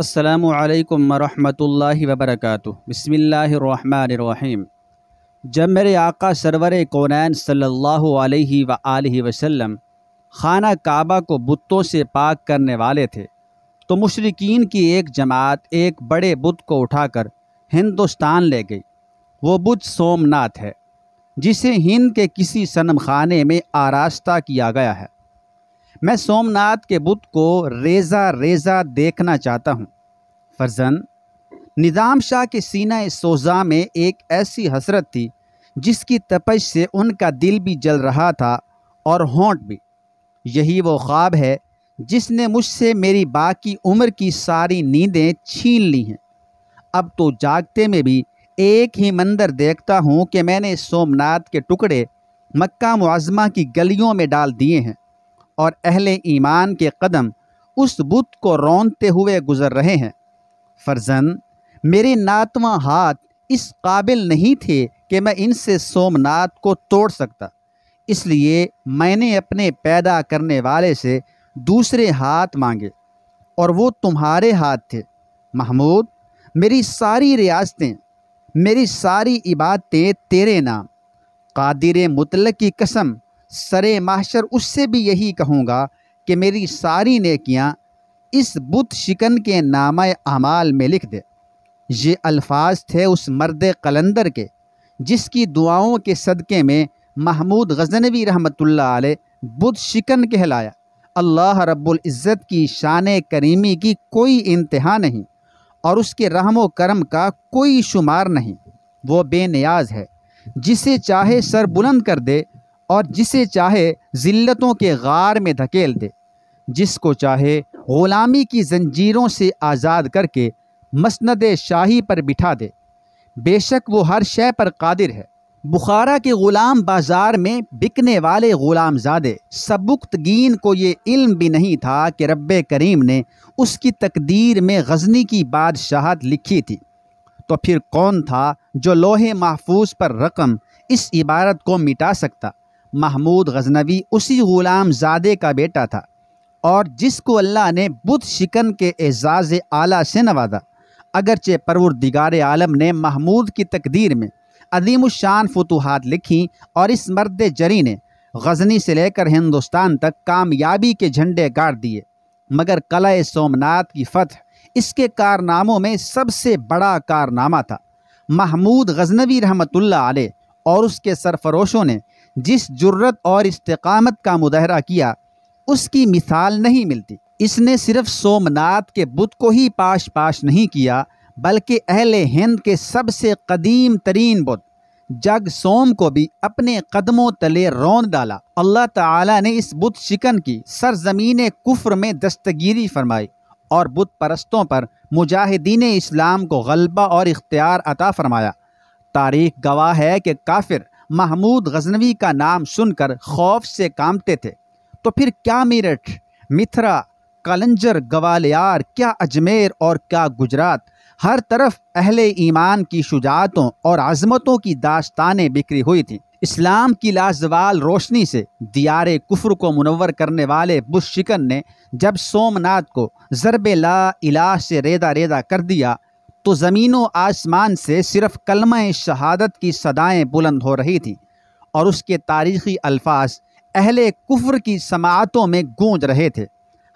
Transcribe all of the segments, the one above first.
असलकम वरहमल वबरक बसमीम जब मेरे आका सरवर कौनैन सल्लल्लाहु अलैहि व आलिहि वसल्लम खाना काबा को बुतों से पाक करने वाले थे तो मुशरकिन की एक जमात एक बड़े बुत को उठाकर हिंदुस्तान ले गई वो बुत सोमनाथ है जिसे हिंद के किसी सनम खाने में आरास्ता किया गया है मैं सोमनाथ के बुत को रेजा रेजा देखना चाहता हूँ फर्जन निज़ाम शाह के सीना सोजा में एक ऐसी हसरत थी जिसकी तपश से उनका दिल भी जल रहा था और होंठ भी यही वो ख्वाब है जिसने मुझसे मेरी बाकी उम्र की सारी नींदें छीन ली हैं अब तो जागते में भी एक ही मंदिर देखता हूँ कि मैंने सोमनाथ के टुकड़े मक्का मुआजमा की गलियों में डाल दिए हैं और अहले ईमान के कदम उस बुत को रौनते हुए गुज़र रहे हैं फर्जन मेरे नातवा हाथ इस काबिल नहीं थे कि मैं इनसे सोमनाथ को तोड़ सकता इसलिए मैंने अपने पैदा करने वाले से दूसरे हाथ मांगे और वो तुम्हारे हाथ थे महमूद मेरी सारी रियासतें मेरी सारी इबादतें तेरे नाम कादिर मुतल की कसम सरे माशर उससे भी यही कहूँगा कि मेरी सारी नेकियाँ इस बुत शिकन के नाम अमाल में लिख दे ये अल्फाज थे उस मर्द कलंदर के जिसकी दुआओं के सदक़े में महमूद गजनवी रहमत आ बुत शिकन कहलाया अल्लाह रब्ज़त की शान करीमी की कोई इंतहा नहीं और उसके रहम करम का कोई शुमार नहीं वो बेनियाज है जिसे चाहे सर बुलंद कर दे और जिसे चाहे ज़िल्लतों के गार में धकेल दे जिसको चाहे ग़ुलामी की जंजीरों से आज़ाद करके मसंद शाही पर बिठा दे बेशक वो हर शय पर कादिर है बुखारा के ग़ुलाम बाज़ार में बिकने वाले ग़ुलामजादे सबुख्तगीन को ये इल्म भी नहीं था कि रब करीम ने उसकी तकदीर में गजनी की बादशाहत लिखी थी तो फिर कौन था जो लोहे महफूज पर रकम इस इबारत को मिटा सकता महमूद गजनवी उसी ग़ुलाम ज़ादे का बेटा था और जिसको अल्लाह ने बुध शिकन के एजाज़ आला से नवाजा अगरचे परवर दिगार आलम ने महमूद की तकदीर में अदीम शान फतूहत लिखी और इस मर्द जरी ने गजनी से लेकर हिंदुस्तान तक कामयाबी के झंडे गाड़ दिए मगर कला सोमनाथ की फतह इसके कारनामों में सबसे बड़ा कारनामा था महमूद गजनवी रहमतुल्ला आले और उसके सरफरोशों ने जिस जुर्रत और इस्तकामत का मुजाहरा किया उसकी मिसाल नहीं मिलती इसने सिर्फ सोमनाथ के बुत को ही पाश पाश नहीं किया बल्कि अहल हिंद के सबसे कदीम तरीन बुत जग सोम को भी अपने कदमों तले रौन डाला अल्लाह ताला ने इस बुत शिकन की सरजमीन कुफ्र में दस्तगीरी फरमाई और बुत परस्तों पर मुजाहिदीन इस्लाम को गलबा और इख्तियार अता फरमाया तारीख गवाह है कि काफिर महमूद गजनवी का नाम सुनकर खौफ से कामते थे तो फिर क्या मेरठ मिथरा कलंजर ग्वालियर क्या अजमेर और क्या गुजरात हर तरफ अहले ईमान की शुजातों और आज़मतों की दास्तानें बिखरी हुई थीं इस्लाम की लाजवाल रोशनी से दियारे कुफर को मुनवर करने वाले बुश शिकन ने जब सोमनाथ को ज़रब ला इलाज से रेदा रेदा कर दिया तो ज़मीन व आसमान से सिर्फ कलम शहादत की सदाएँ बुलंद हो रही थी और उसके तारीख़ी अल्फाज अहले कुफ्र की समातों में गूंज रहे थे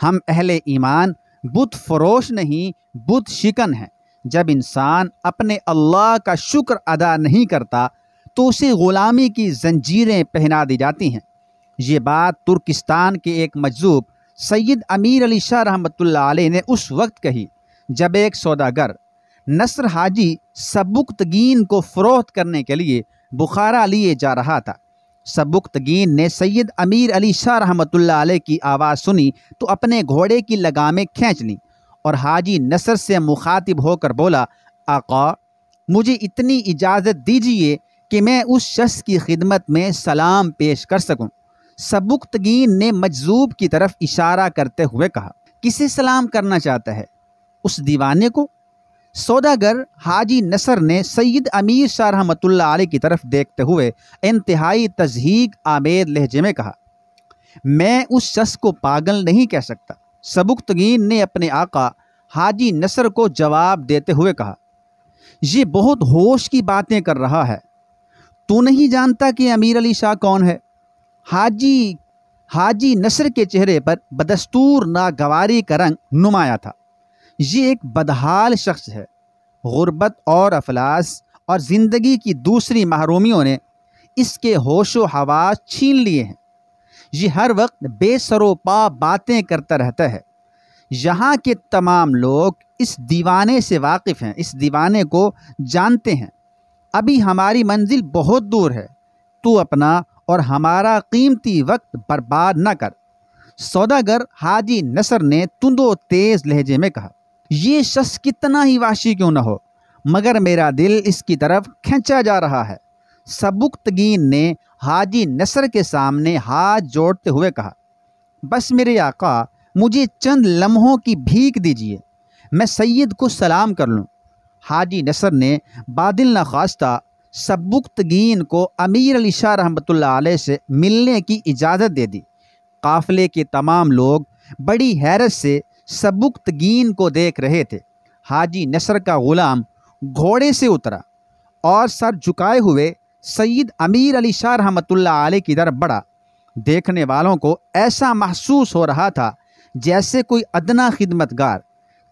हम अहले ईमान बुत फरोश नहीं बुत शिकन हैं जब इंसान अपने अल्लाह का शुक्र अदा नहीं करता तो उसे ग़ुलामी की जंजीरें पहना दी जाती हैं ये बात तुर्किस्तान के एक मजूब सैयद अमीर अली शाह रहमत ने उस वक्त कही जब एक सौदागर नसर हाजी सबुक्तगीन को फ़रोख्त करने के लिए बुखारा लिए जा रहा था सबुक्तगीन ने सैयद अमीर अली शाह रहमतुल्लाह अलैह की आवाज़ सुनी तो अपने घोड़े की लगामें खींच ली और हाजी नसर से मुखातिब होकर बोला आका मुझे इतनी इजाज़त दीजिए कि मैं उस शख्स की खिदमत में सलाम पेश कर सकूं। सबुक्तगीन ने मजजूब की तरफ इशारा करते हुए कहा किसे सलाम करना चाहता है उस दीवाने को सौदागर हाजी नसर ने सैयद अमीर शाह रहमतुल्ला आल की तरफ देखते हुए इंतहाई तजहीक आमेर लहजे में कहा मैं उस शख्स को पागल नहीं कह सकता सबुकतगीन ने अपने आका हाजी नसर को जवाब देते हुए कहा ये बहुत होश की बातें कर रहा है तू नहीं जानता कि अमीर अली शाह कौन है हाजी हाजी नसर के चेहरे पर बदस्तूर नागवारी का रंग नुमाया था ये एक बदहाल शख्स है गुर्बत और अफलास और ज़िंदगी की दूसरी महरूमियों ने इसके होश व हवास छीन लिए हैं ये हर वक्त बेसरोपा बातें करता रहता है यहाँ के तमाम लोग इस दीवाने से वाकिफ़ हैं इस दीवाने को जानते हैं अभी हमारी मंजिल बहुत दूर है तू अपना और हमारा कीमती वक्त बर्बाद न कर सौदागर हाजी नसर ने तुंदो तेज़ लहजे में कहा ये शख्स कितना ही वाशी क्यों न हो मगर मेरा दिल इसकी तरफ खींचा जा रहा है सबुक्तगीन ने हाजी नसर के सामने हाथ जोड़ते हुए कहा बस मेरे आका मुझे चंद लम्हों की भीख दीजिए मैं सैयद को सलाम कर लूँ हाजी नसर ने बादल नखास्ता सबुक्तगीन को अमीर अली शाह रहमत से मिलने की इजाज़त दे दी काफ़िले के तमाम लोग बड़ी हैरत से सबुक्तगीन को देख रहे थे हाजी नसर का ग़ुलाम घोड़े से उतरा और सर झुकाए हुए सईद अमीर अली शाह रहमतुल्ला आल की तरफ बढ़ा देखने वालों को ऐसा महसूस हो रहा था जैसे कोई अदना खिदमतगार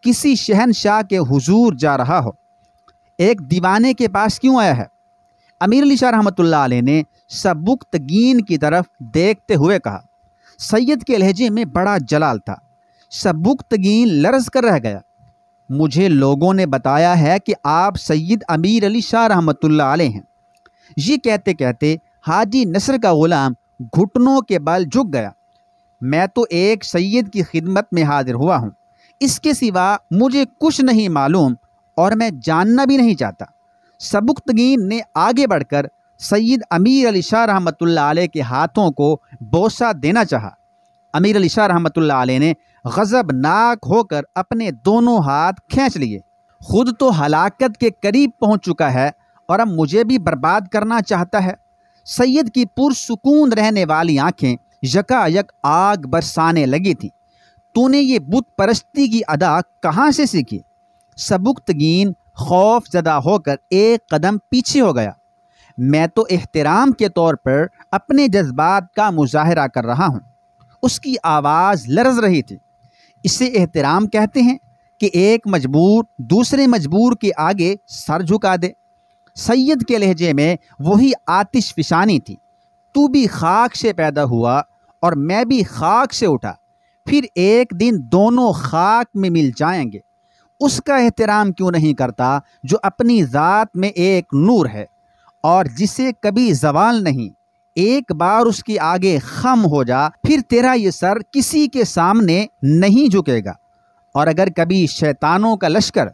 किसी शहनशाह के हुजूर जा रहा हो एक दीवाने के पास क्यों आया है अमीर अली शाह रहमतुल्ला आल ने सबुक्तगीन की तरफ देखते हुए कहा सैयद के लहजे में बड़ा जलाल था सबुक्तगी लरस कर रह गया मुझे लोगों ने बताया है कि आप सैयद अमीर अली शाह रहमत आल हैं ये कहते कहते हाजी नसर का ग़ुलाम घुटनों के बल झुक गया मैं तो एक सैयद की खिदमत में हाजिर हुआ हूँ इसके सिवा मुझे कुछ नहीं मालूम और मैं जानना भी नहीं चाहता सबुख्तगीन ने आगे बढ़कर सैयद अमीर अली शाह रहमत के हाथों को बोसा देना चाहा अमीर अली शाह रहमत ने गज़बनाक होकर अपने दोनों हाथ खींच लिए खुद तो हलाकत के करीब पहुंच चुका है और अब मुझे भी बर्बाद करना चाहता है सैयद की पुरसकून रहने वाली आंखें यकायक आग बरसाने लगी थी तूने ये बुत परस्ती की अदा कहाँ से सीखी सबुक्तगीन खौफ ज़दा होकर एक कदम पीछे हो गया मैं तो एहतराम के तौर पर अपने जज्बात का मुजाहरा कर रहा हूँ उसकी आवाज़ लरज रही थी इसे एहतराम कहते हैं कि एक मजबूर दूसरे मजबूर के आगे सर झुका दे सैयद के लहजे में वही आतिश फिशानी थी तू भी खाक से पैदा हुआ और मैं भी खाक से उठा फिर एक दिन दोनों खाक में मिल जाएंगे उसका एहतराम क्यों नहीं करता जो अपनी ज़ात में एक नूर है और जिसे कभी जवाल नहीं एक बार उसकी आगे खम हो जा फिर तेरा ये सर किसी के सामने नहीं झुकेगा और अगर कभी शैतानों का लश्कर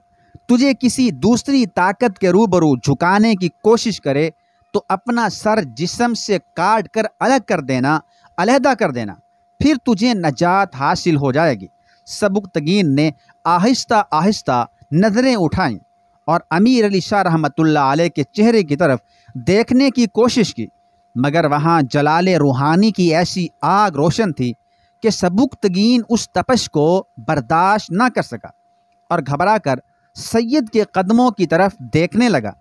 तुझे किसी दूसरी ताकत के रूबरू झुकाने की कोशिश करे तो अपना सर जिसम से काट कर अलग कर देना अलहदा कर देना फिर तुझे नजात हासिल हो जाएगी सबुकतगीन ने आहिस्ता आहिस्ता नज़रें उठाई और अमीर अली शाह रहमत के चेहरे की तरफ देखने की कोशिश की मगर वहाँ जलाल रूहानी की ऐसी आग रोशन थी कि सबुक्तगीन उस तपश को बर्दाश्त ना कर सका और घबरा कर सैयद के कदमों की तरफ देखने लगा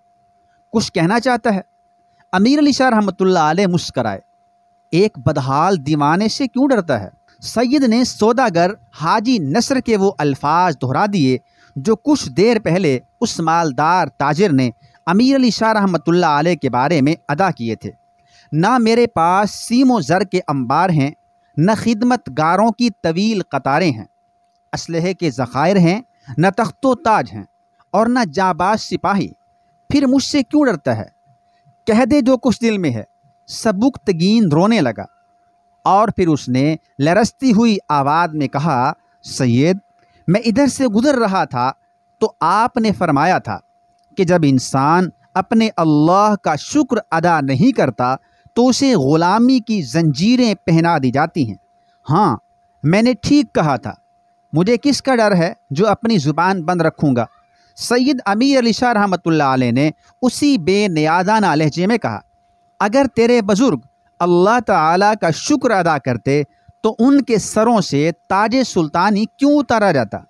कुछ कहना चाहता है अमीर अली शाह रहमत मुस्कराए एक बदहाल दीवाने से क्यों डरता है सैयद ने सौदागर हाजी नसर के वो अल्फाज दोहरा दिए जो कुछ देर पहले उस मालदार ताजिर ने अमीर अली शाह रहमत के बारे में अदा किए थे ना मेरे पास सीमो ज़र के अंबार हैं न खिदमत गारों की तवील कतारें हैं असलहे के ज़ख़ायर हैं न तख्तो ताज हैं और न जाबाज सिपाही फिर मुझसे क्यों डरता है कह दे जो कुछ दिल में है गेंद रोने लगा और फिर उसने लरसती हुई आवाज़ में कहा सैद मैं इधर से गुज़र रहा था तो आपने फरमाया था कि जब इंसान अपने अल्लाह का शुक्र अदा नहीं करता तो उसे ग़ुलामी की जंजीरें पहना दी जाती हैं हाँ मैंने ठीक कहा था मुझे किसका डर है जो अपनी ज़ुबान बंद रखूँगा सैयद अमीर अली शाह रहमत ने उसी बेनियादाना लहजे में कहा अगर तेरे बुज़ुर्ग अल्लाह ताला का शुक्र अदा करते तो उनके सरों से ताज सुल्तानी क्यों उतारा जाता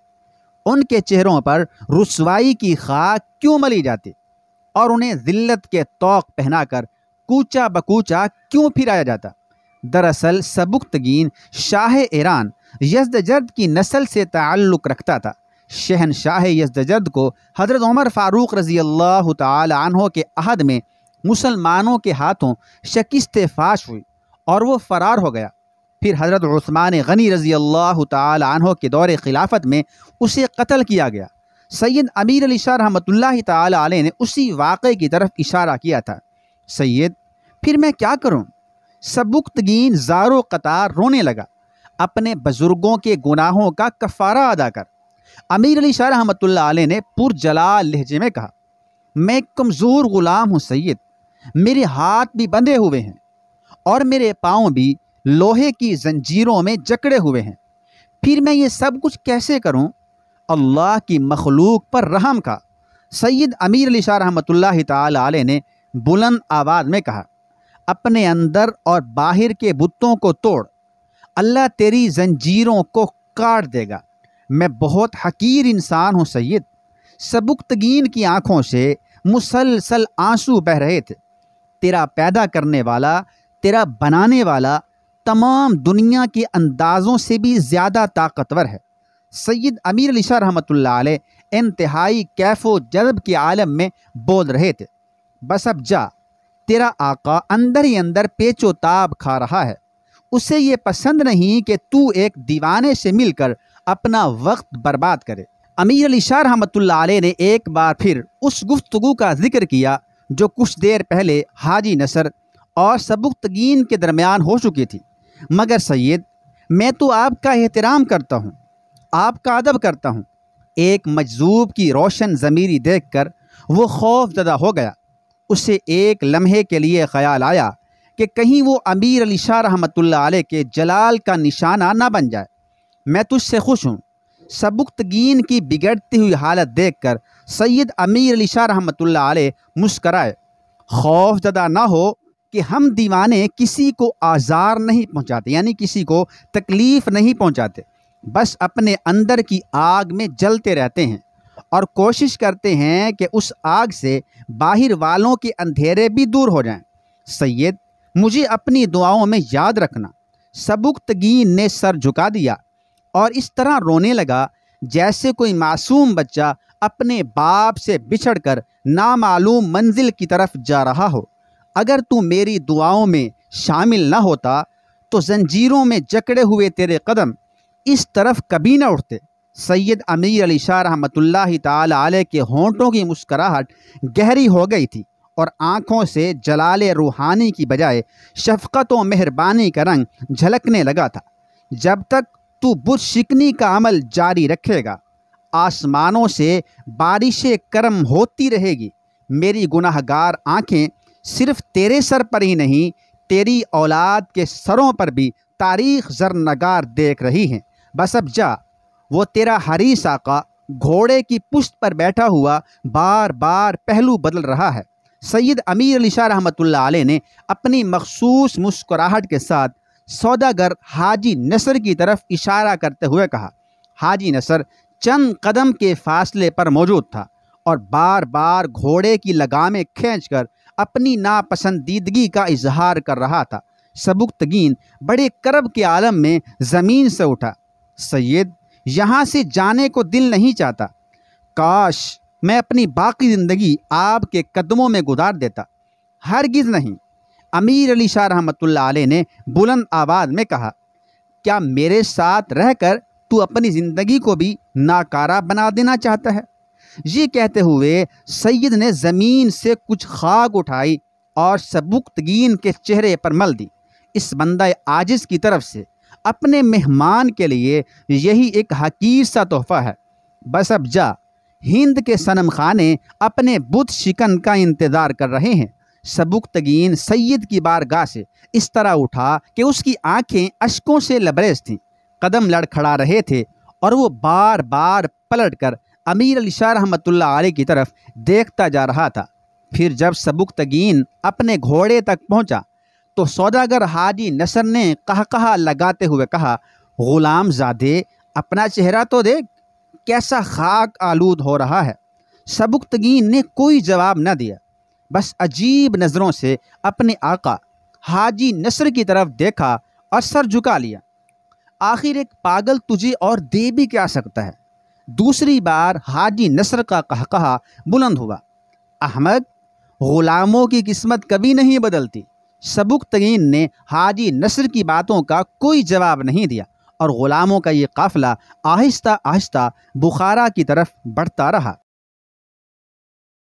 उनके चेहरों पर रसवाई की खाक क्यों मली जाती और उन्हें ज़िल्लत के तोक़ पहनाकर कूचा बकूचा क्यों फिराया जाता दरअसल सबुख्तगीन शाह ईरान यजदजर्द की नस्ल से ताल्लुक़ रखता था शहन शहनशाह यजदजर्द को हज़रत उमर फ़ारूक रज़ी अल्लाह तहों के अहद में मुसलमानों के हाथों शिकस्त फाश हुई और वो फ़रार हो गया फिर हज़रत उस्मान गनी रज़ी अल्लाह तहों के दौर खिलाफत में उसे कत्ल किया गया सैयद अमीर अली शाह रहमत ला ने उसी वाक़े की तरफ इशारा किया था सैयद फिर मैं क्या करूँ सबुक्तगीन जारो कतार रोने लगा अपने बुज़ुर्गों के गुनाहों का कफारा अदा कर अमीर अली शाह रहमत आल ने पुरजलाल लहजे में कहा मैं कमज़ोर ग़ुलाम हूँ सैद मेरे हाथ भी बंधे हुए हैं और मेरे पाँव भी लोहे की जंजीरों में जकड़े हुए हैं फिर मैं ये सब कुछ कैसे करूँ अल्लाह की मखलूक पर रहम का सैयद अमीर अली शाह रहमत ने बुलंद आवाज़ में कहा अपने अंदर और बाहर के बुतों को तोड़ अल्लाह तेरी जंजीरों को काट देगा मैं बहुत हकीर इंसान हूँ सैद सबुक्तगीन की आँखों से मुसलसल आंसू बह रहे थे तेरा पैदा करने वाला तेरा बनाने वाला तमाम दुनिया के अंदाज़ों से भी ज़्यादा ताकतवर है सैयद अमीर अली शाह रहमत इंतहाई कैफो जजब के आलम में बोल रहे थे बस अब जा तेरा आका अंदर ही अंदर पेचोताब खा रहा है उसे ये पसंद नहीं कि तू एक दीवाने से मिलकर अपना वक्त बर्बाद करे अमीर अली शाह रहमत ने एक बार फिर उस गुफ्तगु का जिक्र किया जो कुछ देर पहले हाजी नसर और सबुक्तगीन के दरमियान हो चुकी थी मगर सैद मैं तो आपका एहतराम करता हूँ आपका अदब करता हूँ एक मजजूब की रोशन ज़मीरी देख कर वो खौफ ज़दा हो गया उसे एक लम्हे के लिए ख्याल आया कि कहीं वो अमीर अली शाह रहमत के जलाल का निशाना ना बन जाए मैं तुझसे खुश हूँ सबुक्तगीन की बिगड़ती हुई हालत देख कर सैद अमीर अली शाह रहमत मुस्कराए खौफ ज़दा ना हो कि हम दीवाने किसी को आज़ार नहीं पहुँचाते यानी किसी को तकलीफ़ नहीं पहुँचाते बस अपने अंदर की आग में जलते रहते हैं और कोशिश करते हैं कि उस आग से बाहर वालों के अंधेरे भी दूर हो जाएं। सैयद मुझे अपनी दुआओं में याद रखना सबुकतगीन ने सर झुका दिया और इस तरह रोने लगा जैसे कोई मासूम बच्चा अपने बाप से बिछड़कर नामालूम मंजिल की तरफ जा रहा हो अगर तू मेरी दुआओं में शामिल ना होता तो जंजीरों में जकड़े हुए तेरे कदम इस तरफ कभी ना उठते सैयद अमीर अली शाह रहमत आल के होंठों की मुस्कराहट गहरी हो गई थी और आँखों से जलाल रूहानी की बजाय शफकत व मेहरबानी का रंग झलकने लगा था जब तक तू बुध शिकनी का अमल जारी रखेगा आसमानों से बारिश करम होती रहेगी मेरी गुनाहगार आँखें सिर्फ तेरे सर पर ही नहीं तेरी औलाद के सरों पर भी तारीख जरनगार देख रही हैं बस अब जा वो तेरा हरी साका घोड़े की पुश्त पर बैठा हुआ बार बार पहलू बदल रहा है सैयद अमीर अली शाह रहमत आल ने अपनी मखसूस मुस्कुराहट के साथ सौदागर हाजी नसर की तरफ इशारा करते हुए कहा हाजी नसर चंद कदम के फासले पर मौजूद था और बार बार घोड़े की लगामें खींचकर अपनी नापसंदीदगी का इजहार कर रहा था सबुक्तगीन बड़े करब के आलम में ज़मीन से उठा सैयद यहाँ से जाने को दिल नहीं चाहता काश मैं अपनी बाकी ज़िंदगी आपके कदमों में गुजार देता हरगिज़ नहीं अमीर अली शाह रहमत आल ने बुलंद आवाज़ में कहा क्या मेरे साथ रहकर तू अपनी ज़िंदगी को भी नाकारा बना देना चाहता है ये कहते हुए सैयद ने ज़मीन से कुछ खाक उठाई और सबुक्तगीन के चेहरे पर मल दी इस बंदा आजिज़ की तरफ से अपने मेहमान के लिए यही एक हकीर सा तोहफ़ा है बस अब जा हिंद के सनम खाने अपने बुध शिकन का इंतज़ार कर रहे हैं सबुकतगीन सैयद की बारगाह से इस तरह उठा कि उसकी आंखें अशकों से लबरेज थीं कदम लड़खड़ा रहे थे और वो बार बार पलट कर अमीर अली शाह रहमतुल्ला आल की तरफ देखता जा रहा था फिर जब सबुकतगीन अपने घोड़े तक पहुंचा तो सौदागर हाजी नसर ने कह कहा लगाते हुए कहा ग़ुलाम ज़ादे अपना चेहरा तो देख कैसा खाक आलूद हो रहा है सबुक्तगीन ने कोई जवाब न दिया बस अजीब नज़रों से अपने आका हाजी नसर की तरफ देखा और सर झुका लिया आखिर एक पागल तुझे और दे भी क्या सकता है दूसरी बार हाजी नसर का कह कहा बुलंद हुआ अहमद ग़ुलामों की किस्मत कभी नहीं बदलती सबुक तरीन ने हाजी नसर की बातों का कोई जवाब नहीं दिया और ग़ुलामों का ये काफ़िला आहिस्ता आहिस्ता बुखारा की तरफ बढ़ता रहा